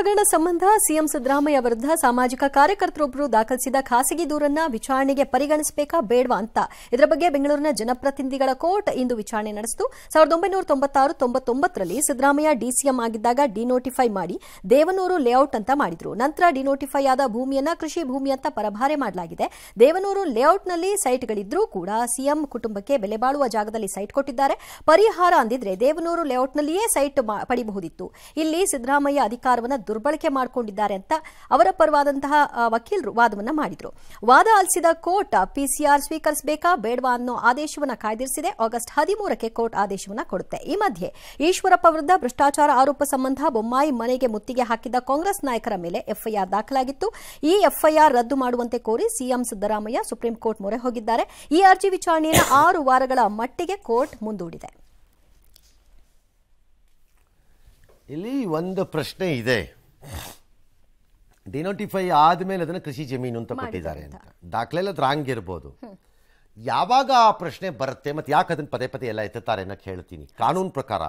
ಹಗರಣ ಸಂಬಂಧ ಸಿಎಂ ಸಿದ್ದರಾಮಯ್ಯ ವಿರುದ್ದ ಸಾಮಾಜಿಕ ಕಾರ್ಯಕರ್ತರೊಬ್ಬರು ದಾಖಲಿಸಿದ ಖಾಸಗಿ ದೂರನ್ನ ವಿಚಾರಣೆಗೆ ಪರಿಗಣಿಸಬೇಕಾ ಬೇಡವಾ ಅಂತ ಇದರ ಬಗ್ಗೆ ಬೆಂಗಳೂರಿನ ಜನಪ್ರತಿನಿಧಿಗಳ ಕೋರ್ಟ್ ಇಂದು ವಿಚಾರಣೆ ನಡೆಸಿತು ಸಾವಿರದ ಒಂಬೈನೂರ ತೊಂಬತ್ತಾರು ತೊಂಬತ್ತೊಂಬತ್ತರಲ್ಲಿ ಸಿದ್ದರಾಮಯ್ಯ ಡಿಸಿಎಂ ಆಗಿದ್ದಾಗ ಡಿನೋಟಿಫೈ ಮಾಡಿ ದೇವನೂರು ಲೇಔಟ್ ಅಂತ ಮಾಡಿದ್ರು ನಂತರ ಡಿನೋಟಿಫೈ ಆದ ಭೂಮಿಯನ್ನ ಕೃಷಿ ಭೂಮಿ ಅಂತ ಪರಭಾರೆ ಮಾಡಲಾಗಿದೆ ದೇವನೂರು ಲೇಔಟ್ನಲ್ಲಿ ಸೈಟ್ಗಳಿದ್ರೂ ಕೂಡ ಸಿಎಂ ಕುಟುಂಬಕ್ಕೆ ಬೆಲೆ ಬಾಳುವ ಜಾಗದಲ್ಲಿ ಸೈಟ್ ಕೊಟ್ಟಿದ್ದಾರೆ ಪರಿಹಾರ ಅಂದಿದ್ರೆ ದೇವನೂರು ಲೇಔಟ್ನಲ್ಲಿಯೇ ಸೈಟ್ ಪಡಿಬಹುದಿತ್ತು ಇಲ್ಲಿ ಸಿದ್ದರಾಮಯ್ಯ ಅಧಿಕಾರವನ್ನು ದುರ್ಬಳಕೆ ಮಾಡಿಕೊಂಡಿದ್ದಾರೆ ಅಂತ ಅವರ ಪರವಾದಂತಹ ವಕೀಲರು ವಾದವನ್ನು ಮಾಡಿದರು ವಾದ ಆಲಿಸಿದ ಕೋರ್ಟ್ ಪಿಸಿಆರ್ ಸ್ವೀಕರಿಸಬೇಕಾ ಬೇಡವಾ ಅನ್ನೋ ಆದೇಶವನ್ನು ಕಾಯ್ದಿರಿಸಿದೆ ಆಗಸ್ಟ್ ಹದಿಮೂರಕ್ಕೆ ಕೋರ್ಟ್ ಆದೇಶವನ್ನು ಕೊಡುತ್ತೆ ಈ ಮಧ್ಯೆ ಈಶ್ವರಪ್ಪ ವಿರುದ್ಧ ಭ್ರಷ್ಟಾಚಾರ ಆರೋಪ ಸಂಬಂಧ ಬೊಮ್ಮಾಯಿ ಮನೆಗೆ ಮುತ್ತಿಗೆ ಹಾಕಿದ್ದ ಕಾಂಗ್ರೆಸ್ ನಾಯಕರ ಮೇಲೆ ಎಫ್ಐಆರ್ ದಾಖಲಾಗಿತ್ತು ಈ ಎಫ್ಐಆರ್ ರದ್ದು ಮಾಡುವಂತೆ ಕೋರಿ ಸಿಎಂ ಸಿದ್ದರಾಮಯ್ಯ ಸುಪ್ರೀಂ ಕೋರ್ಟ್ ಮೊರೆ ಹೋಗಿದ್ದಾರೆ ಈ ಅರ್ಜಿ ವಿಚಾರಣೆಯನ್ನು ಆರು ವಾರಗಳ ಮಟ್ಟಿಗೆ ಕೋರ್ಟ್ ಮುಂದೂಡಿದೆ ಇಲ್ಲಿ ಒಂದು ಪ್ರಶ್ನೆ ಇದೆ ಡಿನೋಟಿಫೈ ಆದಮೇಲೆ ಅದನ್ನು ಕೃಷಿ ಜಮೀನು ಅಂತ ಕೊಟ್ಟಿದ್ದಾರೆ ಅಂತ ದಾಖಲೆಲ್ಲ ರಾಂಗ್ ಇರ್ಬೋದು ಯಾವಾಗ ಆ ಪ್ರಶ್ನೆ ಬರುತ್ತೆ ಮತ್ತೆ ಯಾಕೆ ಅದನ್ನು ಪದೇ ಪದೇ ಎಲ್ಲ ಎತ್ತುತ್ತಾರೆ ಅನ್ನೋ ಹೇಳ್ತೀನಿ ಕಾನೂನು ಪ್ರಕಾರ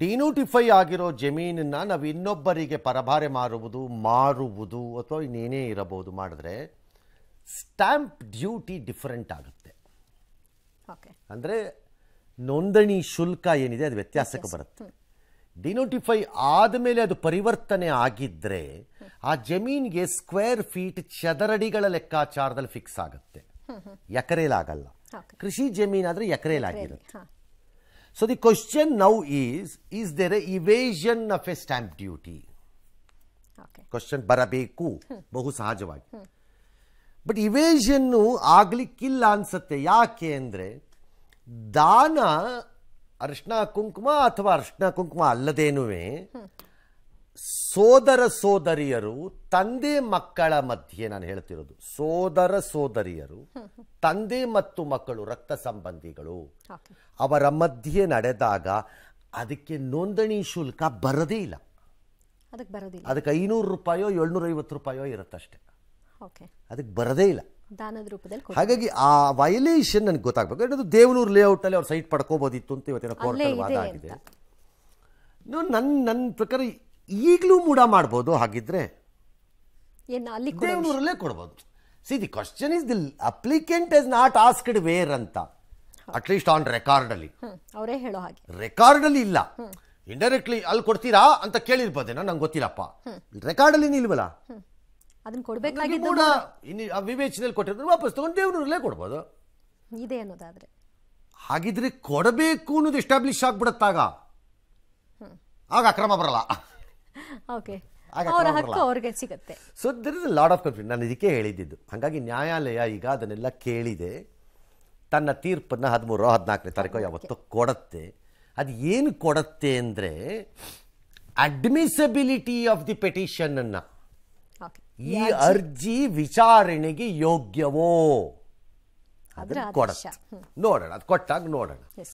ಡಿನೋಟಿಫೈ ಆಗಿರೋ ಜಮೀನನ್ನ ನಾವು ಇನ್ನೊಬ್ಬರಿಗೆ ಪರಭಾರೆ ಮಾರುವುದು ಮಾರುವುದು ಅಥವಾ ಇನ್ನೇನೇ ಇರಬಹುದು ಮಾಡಿದ್ರೆ ಸ್ಟ್ಯಾಂಪ್ ಡ್ಯೂಟಿ ಡಿಫರೆಂಟ್ ಆಗುತ್ತೆ ಅಂದರೆ ನೋಂದಣಿ ಶುಲ್ಕ ಏನಿದೆ ಅದು ವ್ಯತ್ಯಾಸಕ್ಕೆ ಬರುತ್ತೆ ಡಿನೋಟಿಫೈ ಆದಮೇಲೆ ಅದು ಪರಿವರ್ತನೆ ಆಗಿದ್ರೆ ಆ ಜಮೀನ್ಗೆ ಸ್ಕ್ವೇರ್ ಫೀಟ್ ಚದರಡಿಗಳ ಲೆಕ್ಕಾಚಾರದಲ್ಲಿ ಫಿಕ್ಸ್ ಆಗುತ್ತೆ ಎಕರೇಲಾಗಲ್ಲ ಕೃಷಿ ಜಮೀನ್ ಆದ್ರೆ ಎಕರೇಲಾಗಿರುತ್ತೆ so the question now is is there a evasion of a stamp duty question ಬರಬೇಕು ಬಹು ಸಹಜವಾಗಿ ಬಟ್ ಇವೇಷನ್ ಆಗ್ಲಿಕ್ಕಿಲ್ಲ ಅನ್ಸುತ್ತೆ ಯಾಕೆ ಅಂದ್ರೆ ದಾನ ಅರಿಶಿನ ಕುಂಕುಮ ಅಥವಾ ಅರಿಶಿನ ಕುಂಕುಮ ಅಲ್ಲದೇನುವೆ ಸೋದರ ಸೋದರಿಯರು ತಂದೆ ಮಕ್ಕಳ ಮಧ್ಯೆ ನಾನು ಹೇಳ್ತಿರೋದು ಸೋದರ ಸೋದರಿಯರು ತಂದೆ ಮತ್ತು ಮಕ್ಕಳು ರಕ್ತ ಸಂಬಂಧಿಗಳು ಅವರ ಮಧ್ಯೆ ನಡೆದಾಗ ಅದಕ್ಕೆ ನೋಂದಣಿ ಶುಲ್ಕ ಬರದೇ ಇಲ್ಲ ಅದಕ್ಕೆ ಐನೂರು ರೂಪಾಯೋ ಐವತ್ತು ರೂಪಾಯೋ ಇರುತ್ತಷ್ಟೇ ಅದಕ್ಕೆ ಬರದೇ ಇಲ್ಲ ದಾನದ ರೂಪದಲ್ಲಿ ಹಾಗಾಗಿ ಆ ವೈಲೇಷನ್ ನನಗೆ ಗೊತ್ತಾಗಬೇಕು ಯಾಕಂದ್ರೆ ದೇವನೂರು ಅಲ್ಲಿ ಅವ್ರು ಸೈಟ್ ಪಡ್ಕೋಬೋದಿತ್ತು ಅಂತ ಇವತ್ತಿನ ಕೋರ್ಟಲ್ಲಿ ವಾದ ಆಗಿದೆ ನನ್ನ ನನ್ನ ಪ್ರಕಾರ ಈಗಲೂ ಮೂಡ ಮಾಡ್ಬೋದು ಹಾಗಿದ್ರೆ ದೇವನೂರಲ್ಲೇ ಕೊಡ್ಬೋದು see the question is the applicant is not asked where ಅಂತ ಅಟ್ಲೀಸ್ಟ್ ಆನ್ ರೆಕಾರ್ಡ್ ಅಲ್ಲಿ ಅವರೇ ಹೇಳೋ ಹಾಗೆ ರೆಕಾರ್ಡ್ ಅಲ್ಲಿ ಇಲ್ಲ ಇಂಡೈರೆಕ್ಟ್ಲಿ ಅಲ್ಲಿ ಕೊಡ್ತೀರಾ ಅಂತ ಕೇಳಿರ್ಬೋದೇನೋ ನಂಗೆ ಗೊತ್ತಿಲ್ಲಪ್ಪ ರೆಕಾರ್ಡ್ ಅಲ್ಲಿ ನಿಲ್ವಲ್ಲ ಅದನ್ನ ಕೊಡಬೇಕಾಗಿದ್ದು ಆ ವಿವೇಚನೆಯಲ್ಲಿ ಕೊಟ್ಟಿರೋದು ವಾಪಸ್ ತಗೊಂಡು ದೇವ್ರಲ್ಲೇ ಕೊಡ್ಬೋದು ಇದೆ ಅನ್ನೋದಾದ್ರೆ ಹಾಗಿದ್ರೆ ಕೊಡಬೇಕು ಅನ್ನೋದು ಎಸ್ಟಾಬ್ಲಿಷ್ ಆಗ್ಬಿಡತ್ತಾಗ ಆಗ ಅಕ್ರಮ ಬರಲ್ಲ ಓಕೆ ಅವರ ಸಿಗುತ್ತೆ so there is lot of confusion ನಾನು ಇದಕ್ಕೆ ಹೇಳಿದ್ದಿದ್ದು ಹಾಗಾಗಿ ನ್ಯಾಯಾಲಯ ಈಗ ಅದನ್ನೆಲ್ಲ ಕೇಳಿದೆ ತನ್ನ ತೀರ್ಪನ್ನು ಹದಿಮೂರು ಹದಿನಾಲ್ಕನೇ ತಾರೀಕು ಯಾವತ್ತು ಕೊಡತ್ತೆ ಅದು ಏನು ಕೊಡತ್ತೆ ಅಂದರೆ ಅಡ್ಮಿಸಬಿಲಿಟಿ ಆಫ್ ದಿ ಪೆಟಿಷನ್ ಪೆಟಿಷನನ್ನು ಈ ಅರ್ಜಿ ವಿಚಾರಣೆಗೆ ಯೋಗ್ಯವೋ ಅದನ್ನ ಕೊಡ ನೋಡೋಣ ಅದು ಕೊಟ್ಟಾಗ ನೋಡೋಣ